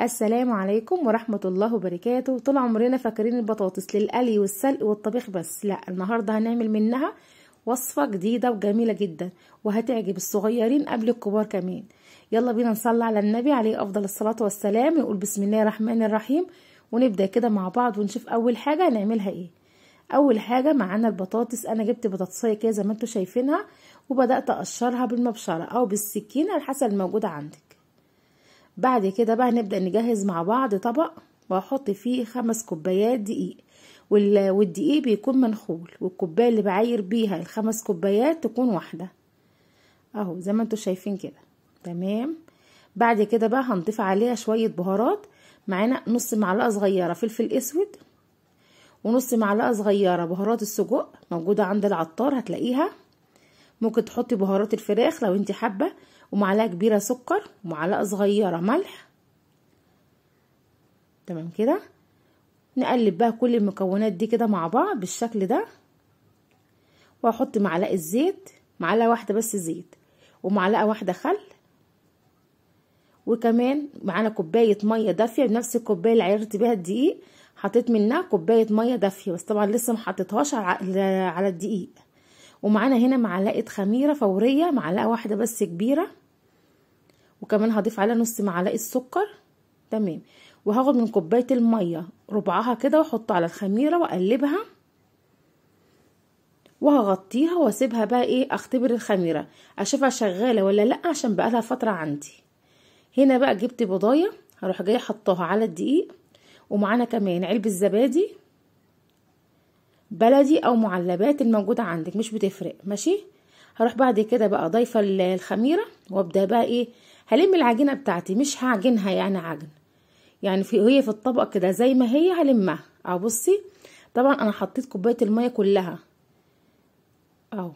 السلام عليكم ورحمة الله وبركاته طول عمرنا فاكرين البطاطس للقلي والسلق والطبيخ بس لا النهاردة هنعمل منها وصفة جديدة وجميلة جدا وهتعجب الصغيرين قبل الكبار كمان يلا بينا نصلي على النبي عليه أفضل الصلاة والسلام نقول بسم الله الرحمن الرحيم ونبدأ كده مع بعض ونشوف أول حاجة هنعملها إيه أول حاجة معانا البطاطس أنا جبت بطاطسية كده زي ما انتوا شايفينها وبدأت أقشرها بالمبشرة أو بالسكينة على حسب الموجودة عندك بعد كده بقى نبدأ نجهز مع بعض طبق وهحط فيه خمس كوبايات دقيق والدقيق بيكون منخول والكوباية اللي بعاير بيها الخمس كوبايات تكون واحدة اهو زي ما انتوا شايفين كده تمام بعد كده بقى هنضيف عليها شوية بهارات معانا نص معلقة صغيرة فلفل اسود ونص معلقة صغيرة بهارات السجق موجودة عند العطار هتلاقيها ممكن تحطي بهارات الفراخ لو انت حابه ومعلقه كبيره سكر ومعلقه صغيره ملح تمام كده نقلب بقى كل المكونات دي كده مع بعض بالشكل ده واحط معلقه زيت معلقه واحده بس زيت ومعلقه واحده خل وكمان معانا كوبايه ميه دافيه بنفس الكوبايه اللي عيرت بيها الدقيق حطيت منها كوبايه ميه دافيه بس طبعا لسه ما حطيتهاش على الدقيق ومعانا هنا معلقه خميره فوريه معلقه واحده بس كبيره وكمان هضيف عليها نص معلقه سكر تمام وهاخد من كوبايه الميه ربعها كده واحطها على الخميره واقلبها وهغطيها واسيبها بقى ايه اختبر الخميره اشوفها شغاله ولا لا عشان بقالها فتره عندي هنا بقى جبت بضايه هروح جايه حطاها على الدقيق ومعانا كمان علبه زبادي بلدي او معلبات الموجودة عندك مش بتفرق ماشي هروح بعد كده بقى ضايفة الخميرة وابدأ بقى ايه هلم العجينة بتاعتي مش هعجنها يعني عجن يعني في هي في الطبق كده زي ما هي هلمها اهو بصي طبعا انا حطيت كوباية المية كلها اهو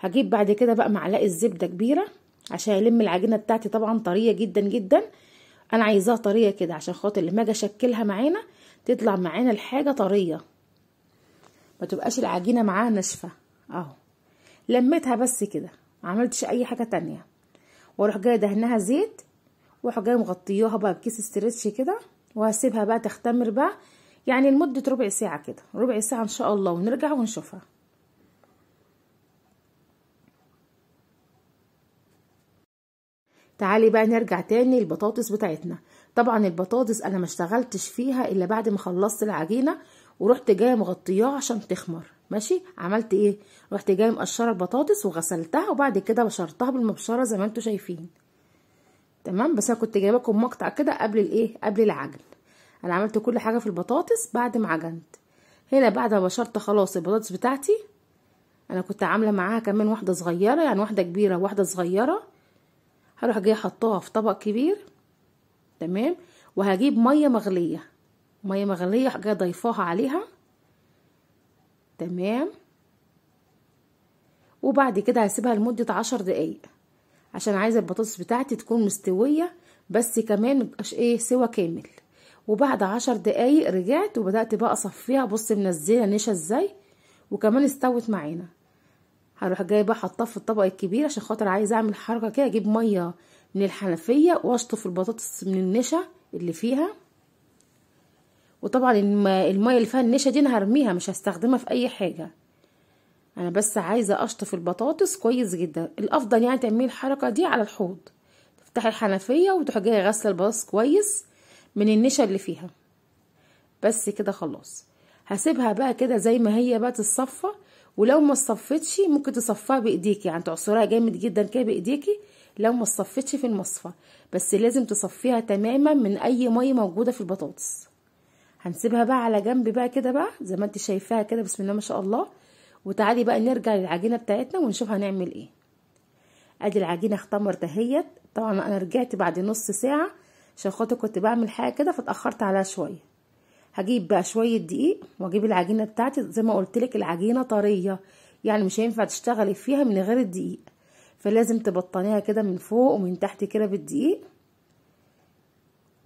هجيب بعد كده بقى معلقة زبدة كبيرة عشان الم العجينة بتاعتي طبعا طرية جدا جدا انا عايزاها طرية كده عشان خاطر لما اجي اشكلها معانا تطلع معانا الحاجة طرية ما تبقاش العجينه معاها ناشفه اهو لميتها بس كده ما عملتش اي حاجه تانية واروح جايه دهنها زيت واروح جايه مغطياها بقى بكيس استرتش كده وهسيبها بقى تختمر بقى يعني لمده ربع ساعه كده ربع ساعه ان شاء الله ونرجع ونشوفها تعالي بقى نرجع تاني البطاطس بتاعتنا طبعا البطاطس انا ما اشتغلتش فيها الا بعد ما خلصت العجينه ورحت جايه مغطياه عشان تخمر ماشي عملت ايه رحت جايه مقشره البطاطس وغسلتها وبعد كده بشرتها بالمبشره زي ما انتم شايفين تمام بس انا كنت جايبه لكم مقطع كده قبل الايه قبل العجن انا عملت كل حاجه في البطاطس بعد ما عجنت هنا بعد ما بشرت خلاص البطاطس بتاعتي انا كنت عامله معاها كمان واحده صغيره يعني واحده كبيره واحده صغيره هروح جايه حطاها في طبق كبير تمام وهجيب ميه مغليه ميه مغليه حاجه ضيفاها عليها تمام وبعد كده هسيبها لمده عشر دقايق عشان عايزه البطاطس بتاعتي تكون مستويه بس كمان مبقاش ايه سوا كامل وبعد عشر دقايق رجعت وبدات بقى اصفيها بص منزله نشا ازاي وكمان استوت معانا هروح جايه بقى حطاه في الطبق الكبير عشان خاطر عايزه اعمل حركه كده اجيب ميه من الحنفيه واشطف البطاطس من النشا اللي فيها وطبعا المية اللي فيها النشا دي انا هرميها مش هستخدمها في اي حاجة انا بس عايزة اشطف البطاطس كويس جدا الافضل يعني تعملي الحركة دي على الحوض تفتحي الحنفية وتروحي غسل البطاطس كويس من النشا اللي فيها بس كده خلاص هسيبها بقى كده زي ما هي بقى تتصفى ولو ما صفتش ممكن تصفيها بايديكي يعني تعصريها جامد جدا كده بايديكي لو ما صفتش في المصفى بس لازم تصفيها تماما من اي ميه موجوده في البطاطس هنسيبها بقى على جنب بقى كده بقى زي ما انت شايفاها كده بسم الله ما شاء الله وتعالي بقى نرجع للعجينه بتاعتنا ونشوف هنعمل ايه ادي العجينه اختمرت اهيت طبعا انا رجعت بعد نص ساعه عشان خاطر كنت بعمل حاجه كده فاتاخرت عليها شويه هجيب بقى شويه دقيق واجيب العجينه بتاعتي زي ما قلت لك العجينه طريه يعني مش هينفع تشتغلي فيها من غير الدقيق فلازم تبطنيها كده من فوق ومن تحت كده بالدقيق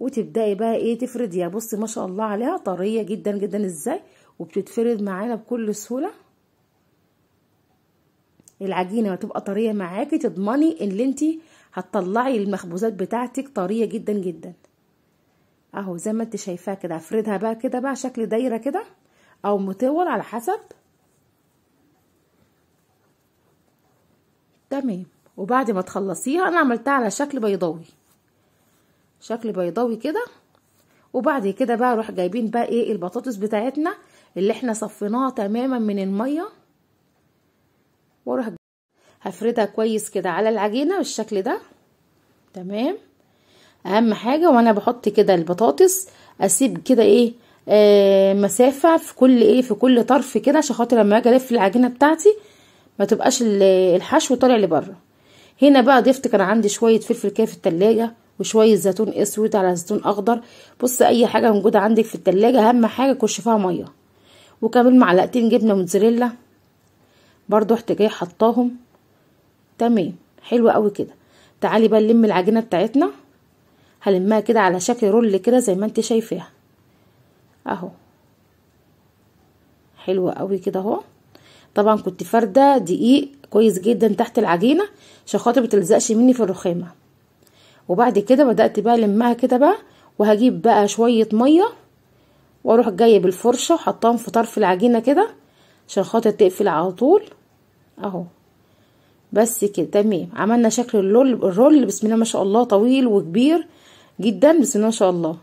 وتبداي بقى ايه يا بصي ما شاء الله عليها طريه جدا جدا ازاي وبتتفرد معانا بكل سهوله العجينه ما تبقى طريه معاكي تضمني ان انت هتطلعي المخبوزات بتاعتك طريه جدا جدا اهو زي ما انت شايفاها كده افردها بقى كده بقى شكل دايره كده او مطول على حسب تمام وبعد ما تخلصيها انا عملتها على شكل بيضاوي شكل بيضاوي كده وبعد كده بقى نروح جايبين بقى ايه البطاطس بتاعتنا اللي احنا صفيناها تماما من الميه واروح هفردها كويس كده على العجينه بالشكل ده تمام اهم حاجه وانا بحط كده البطاطس اسيب كده ايه آه مسافه في كل ايه في كل طرف كده عشان خاطر لما اجي الف العجينه بتاعتي ما تبقاش الحشو طالع لبره هنا بقى ضفت كان عندي شويه فلفل كده في التلاجة وشويه زيتون اسود على زيتون اخضر بص اي حاجه موجوده عندك في التلاجة اهم حاجه كش فيها ميه وكمان معلقتين جبنه موتزاريلا برضو احتجاي حطاهم تمام حلو قوي كده تعالي بقى نلم العجينه بتاعتنا هلمها كده على شكل رول كده زي ما انت شايفاها اهو حلو قوي كده اهو طبعا كنت فارده دقيق كويس جدا تحت العجينه عشان خاطر متلزقش مني في الرخامه وبعد كده بدأت بقى ألمها كده بقى وهجيب بقى شوية مية واروح جايه بالفرشه وحطاهم في طرف العجينه كده عشان خاطر تقفل على طول اهو بس كده تمام عملنا شكل الرول الرول بسم الله ما شاء الله طويل وكبير جدا بسم الله ما شاء الله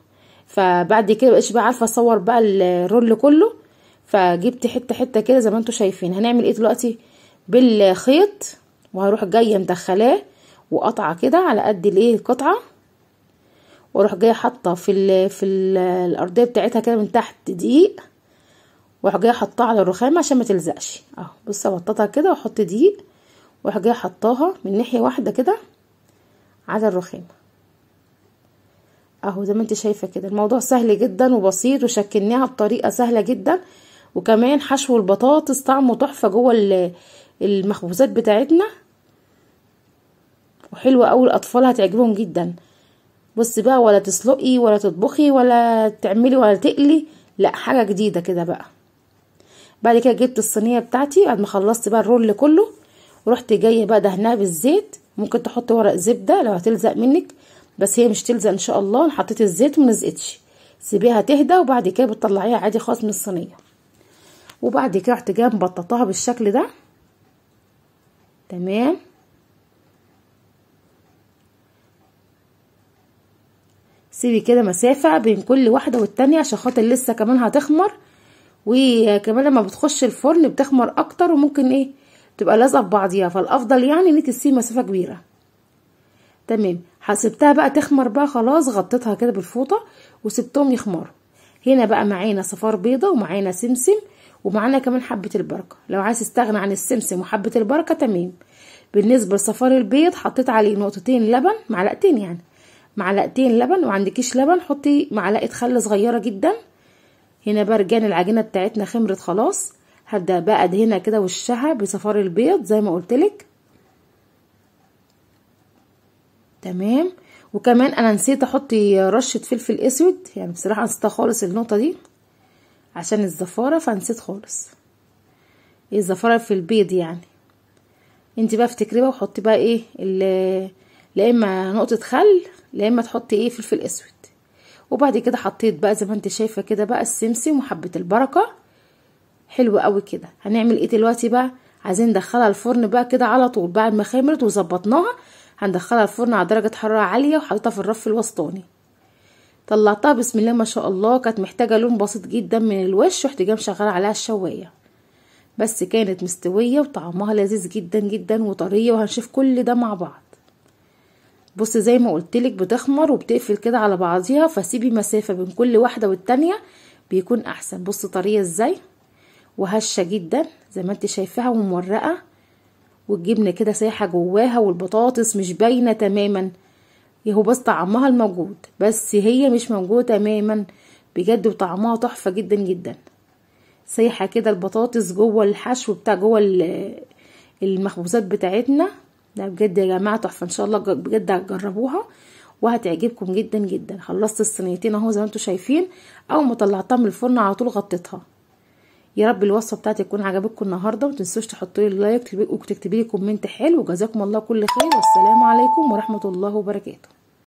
فبعد كده مبقاش بقى عارفه اصور بقى الرول كله فجبت حته حته كده زي ما انتم شايفين هنعمل ايه دلوقتي بالخيط وهروح جايه مدخلاه وقطعه كده على قد الايه القطعه واروح جايه حاطه في الـ في الـ الارضيه بتاعتها كده من تحت دقيق واروح جايه حطاها على الرخام عشان ما تلزقش اهو بص ابططها كده واحط دقيق واروح جايه حطاها من ناحيه واحده كده على الرخام اهو زي ما انت شايفه كده الموضوع سهل جدا وبسيط وشكلناها بطريقه سهله جدا وكمان حشو البطاطس طعمه تحفه جوه المخبوزات بتاعتنا حلوة أوي الأطفال هتعجبهم جدا بصي بقى ولا تسلقي ولا تطبخي ولا تعملي ولا تقلي لا حاجة جديدة كده بقى بعد كده جبت الصينية بتاعتي بعد ما خلصت بقى الرول كله ورحت جاية بقى دهناها بالزيت ممكن تحط ورق زبدة لو هتلزق منك بس هي مش تلزق ان شاء الله حطيت الزيت وملزقتش سيبيها تهدى وبعد كده بتطلعيها عادي خالص من الصينية وبعد كده رحت جايه مبططاها بالشكل ده تمام سيبي كده مسافة بين كل واحدة والتانية عشان خاطر لسه كمان هتخمر وكمان لما بتخش الفرن بتخمر اكتر وممكن ايه تبقى لازقه في بعضيها فالافضل يعني انك تسيبي مسافه كبيره تمام حسبتها بقى تخمر بقى خلاص غطيتها كده بالفوطه وسبتهم يخمروا هنا بقى معانا صفار بيضه ومعانا سمسم ومعانا كمان حبه البركه لو عايز تستغنى عن السمسم وحبه البركه تمام بالنسبه لصفار البيض حطيت عليه نقطتين لبن معلقتين يعني معلقتين لبن وعندكيش لبن حطي معلقه خل صغيره جدا هنا برجان العجينه بتاعتنا خمرت خلاص هبدا بقى ادهنها كده وشها بصفار البيض زي ما قلتلك تمام وكمان انا نسيت احط رشه فلفل اسود يعني بصراحه نسيتها خالص النقطه دي عشان الزفاره فنسيت خالص إيه الزفاره في البيض يعني انت بقى افتكري بقى وحطي بقى ايه لا اما نقطه خل يا اما تحطي ايه فلفل اسود وبعد كده حطيت بقى زي ما انت شايفه كده بقى السمسم وحبه البركه حلو قوي كده هنعمل ايه دلوقتي بقى عايزين ندخلها الفرن بقى كده على طول بعد ما خمرت وظبطناها هندخلها الفرن على درجه حراره عاليه وحطيتها في الرف الوسطاني طلعتها بسم الله ما شاء الله كانت محتاجه لون بسيط جدا من الوش رحت شغال عليها الشوايه بس كانت مستويه وطعمها لذيذ جدا جدا وطريه وهنشوف كل ده مع بعض بص زي ما قلتلك بتخمر وبتقفل كده على بعضيها فسيبي مسافة بين كل واحدة والتانية بيكون احسن بص طرية ازاي وهشة جدا زي ما انت شايفاها ومورقة والجبنة كده سايحة جواها والبطاطس مش باينة تماما يهو بس طعمها الموجود بس هي مش موجودة تماما بجد وطعمها تحفة جدا جدا سايحة كده البطاطس جوه الحشو بتاع جوه المخبوزات بتاعتنا ده بجد يا جماعه تحفه ان شاء الله بجد هتجربوها وهتعجبكم جدا جدا خلصت الصينيتين اهو زي ما انتم شايفين اول ما طلعتها من الفرن على طول غطيتها يا رب الوصفه بتاعتي تكون عجبتكم النهارده ما تنسوش تحطوا لي لايك وتكتبي لي كومنت حلو جزاكم الله كل خير والسلام عليكم ورحمه الله وبركاته